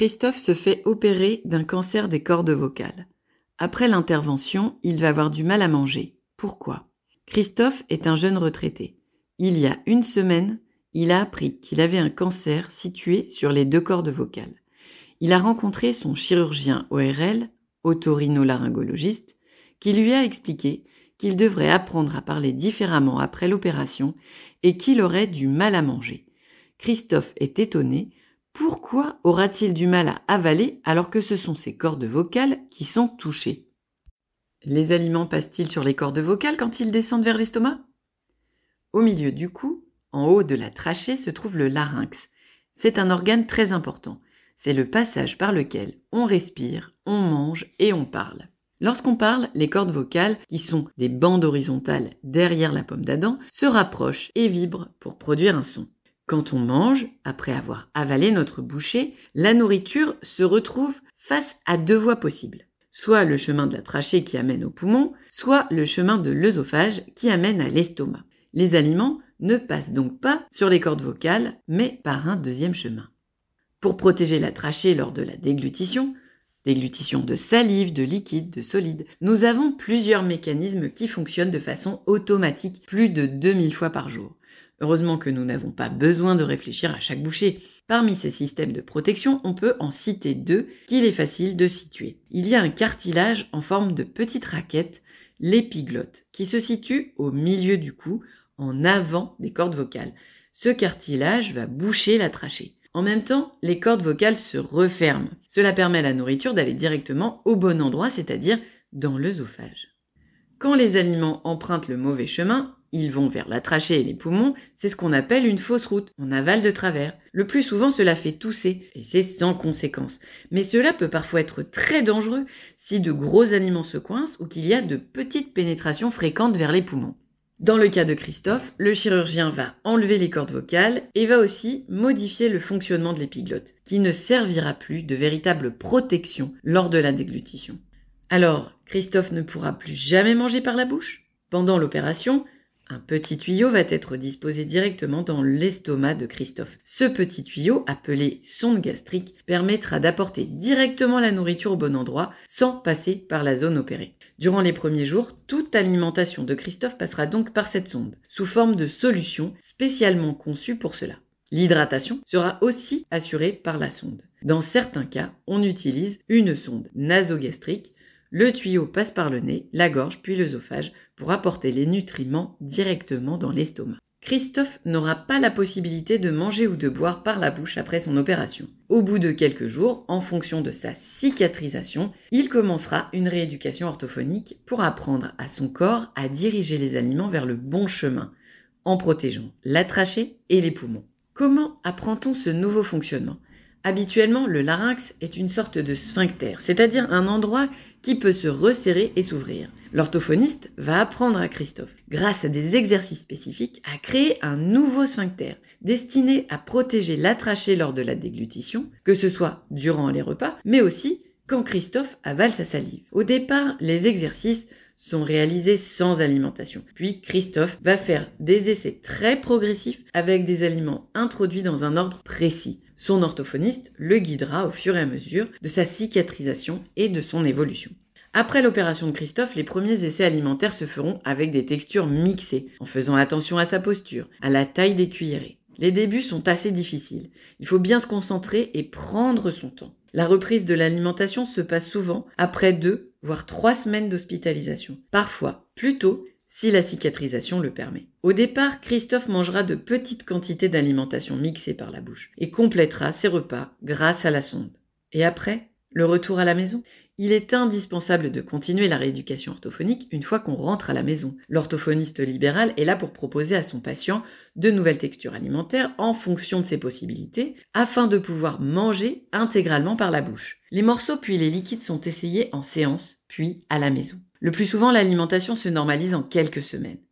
Christophe se fait opérer d'un cancer des cordes vocales. Après l'intervention, il va avoir du mal à manger. Pourquoi Christophe est un jeune retraité. Il y a une semaine, il a appris qu'il avait un cancer situé sur les deux cordes vocales. Il a rencontré son chirurgien ORL, otorhinolaryngologiste, qui lui a expliqué qu'il devrait apprendre à parler différemment après l'opération et qu'il aurait du mal à manger. Christophe est étonné pourquoi aura-t-il du mal à avaler alors que ce sont ses cordes vocales qui sont touchées Les aliments passent-ils sur les cordes vocales quand ils descendent vers l'estomac Au milieu du cou, en haut de la trachée, se trouve le larynx. C'est un organe très important. C'est le passage par lequel on respire, on mange et on parle. Lorsqu'on parle, les cordes vocales, qui sont des bandes horizontales derrière la pomme d'Adam, se rapprochent et vibrent pour produire un son. Quand on mange, après avoir avalé notre bouchée, la nourriture se retrouve face à deux voies possibles. Soit le chemin de la trachée qui amène au poumon, soit le chemin de l'œsophage qui amène à l'estomac. Les aliments ne passent donc pas sur les cordes vocales, mais par un deuxième chemin. Pour protéger la trachée lors de la déglutition, déglutition de salive, de liquide, de solide, nous avons plusieurs mécanismes qui fonctionnent de façon automatique plus de 2000 fois par jour. Heureusement que nous n'avons pas besoin de réfléchir à chaque bouchée. Parmi ces systèmes de protection, on peut en citer deux qu'il est facile de situer. Il y a un cartilage en forme de petite raquette, l'épiglotte, qui se situe au milieu du cou, en avant des cordes vocales. Ce cartilage va boucher la trachée. En même temps, les cordes vocales se referment. Cela permet à la nourriture d'aller directement au bon endroit, c'est-à-dire dans l'œsophage. Quand les aliments empruntent le mauvais chemin, ils vont vers la trachée et les poumons, c'est ce qu'on appelle une fausse route. On avale de travers. Le plus souvent, cela fait tousser, et c'est sans conséquence. Mais cela peut parfois être très dangereux si de gros aliments se coincent ou qu'il y a de petites pénétrations fréquentes vers les poumons. Dans le cas de Christophe, le chirurgien va enlever les cordes vocales et va aussi modifier le fonctionnement de l'épiglotte, qui ne servira plus de véritable protection lors de la déglutition. Alors, Christophe ne pourra plus jamais manger par la bouche Pendant l'opération, un petit tuyau va être disposé directement dans l'estomac de Christophe. Ce petit tuyau, appelé sonde gastrique, permettra d'apporter directement la nourriture au bon endroit sans passer par la zone opérée. Durant les premiers jours, toute alimentation de Christophe passera donc par cette sonde, sous forme de solution spécialement conçue pour cela. L'hydratation sera aussi assurée par la sonde. Dans certains cas, on utilise une sonde nasogastrique le tuyau passe par le nez, la gorge puis l'œsophage pour apporter les nutriments directement dans l'estomac. Christophe n'aura pas la possibilité de manger ou de boire par la bouche après son opération. Au bout de quelques jours, en fonction de sa cicatrisation, il commencera une rééducation orthophonique pour apprendre à son corps à diriger les aliments vers le bon chemin, en protégeant la trachée et les poumons. Comment apprend-on ce nouveau fonctionnement Habituellement, le larynx est une sorte de sphincter, c'est-à-dire un endroit qui peut se resserrer et s'ouvrir. L'orthophoniste va apprendre à Christophe, grâce à des exercices spécifiques, à créer un nouveau sphincter destiné à protéger la trachée lors de la déglutition, que ce soit durant les repas, mais aussi quand Christophe avale sa salive. Au départ, les exercices sont réalisés sans alimentation. Puis Christophe va faire des essais très progressifs avec des aliments introduits dans un ordre précis. Son orthophoniste le guidera au fur et à mesure de sa cicatrisation et de son évolution. Après l'opération de Christophe, les premiers essais alimentaires se feront avec des textures mixées, en faisant attention à sa posture, à la taille des cuillerées. Les débuts sont assez difficiles. Il faut bien se concentrer et prendre son temps. La reprise de l'alimentation se passe souvent après deux voire trois semaines d'hospitalisation, parfois plus tôt si la cicatrisation le permet. Au départ, Christophe mangera de petites quantités d'alimentation mixée par la bouche et complétera ses repas grâce à la sonde. Et après, le retour à la maison. Il est indispensable de continuer la rééducation orthophonique une fois qu'on rentre à la maison. L'orthophoniste libéral est là pour proposer à son patient de nouvelles textures alimentaires en fonction de ses possibilités, afin de pouvoir manger intégralement par la bouche. Les morceaux puis les liquides sont essayés en séance, puis à la maison. Le plus souvent, l'alimentation se normalise en quelques semaines.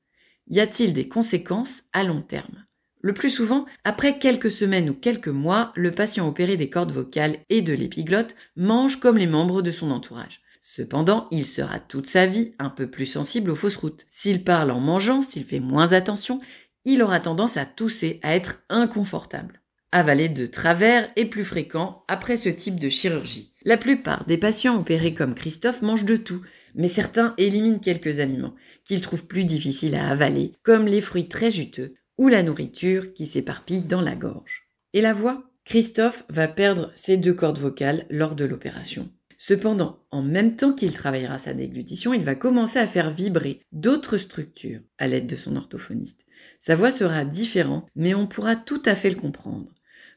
Y a-t-il des conséquences à long terme le plus souvent, après quelques semaines ou quelques mois, le patient opéré des cordes vocales et de l'épiglotte mange comme les membres de son entourage. Cependant, il sera toute sa vie un peu plus sensible aux fausses routes. S'il parle en mangeant, s'il fait moins attention, il aura tendance à tousser, à être inconfortable. Avaler de travers est plus fréquent après ce type de chirurgie. La plupart des patients opérés comme Christophe mangent de tout, mais certains éliminent quelques aliments qu'ils trouvent plus difficiles à avaler, comme les fruits très juteux ou la nourriture qui s'éparpille dans la gorge. Et la voix Christophe va perdre ses deux cordes vocales lors de l'opération. Cependant, en même temps qu'il travaillera sa déglutition, il va commencer à faire vibrer d'autres structures à l'aide de son orthophoniste. Sa voix sera différente, mais on pourra tout à fait le comprendre.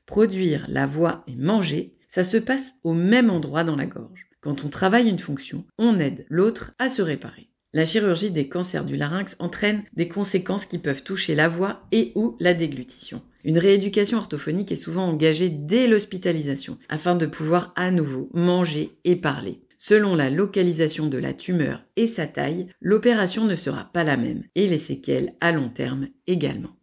Produire la voix et manger, ça se passe au même endroit dans la gorge. Quand on travaille une fonction, on aide l'autre à se réparer. La chirurgie des cancers du larynx entraîne des conséquences qui peuvent toucher la voix et ou la déglutition. Une rééducation orthophonique est souvent engagée dès l'hospitalisation afin de pouvoir à nouveau manger et parler. Selon la localisation de la tumeur et sa taille, l'opération ne sera pas la même et les séquelles à long terme également.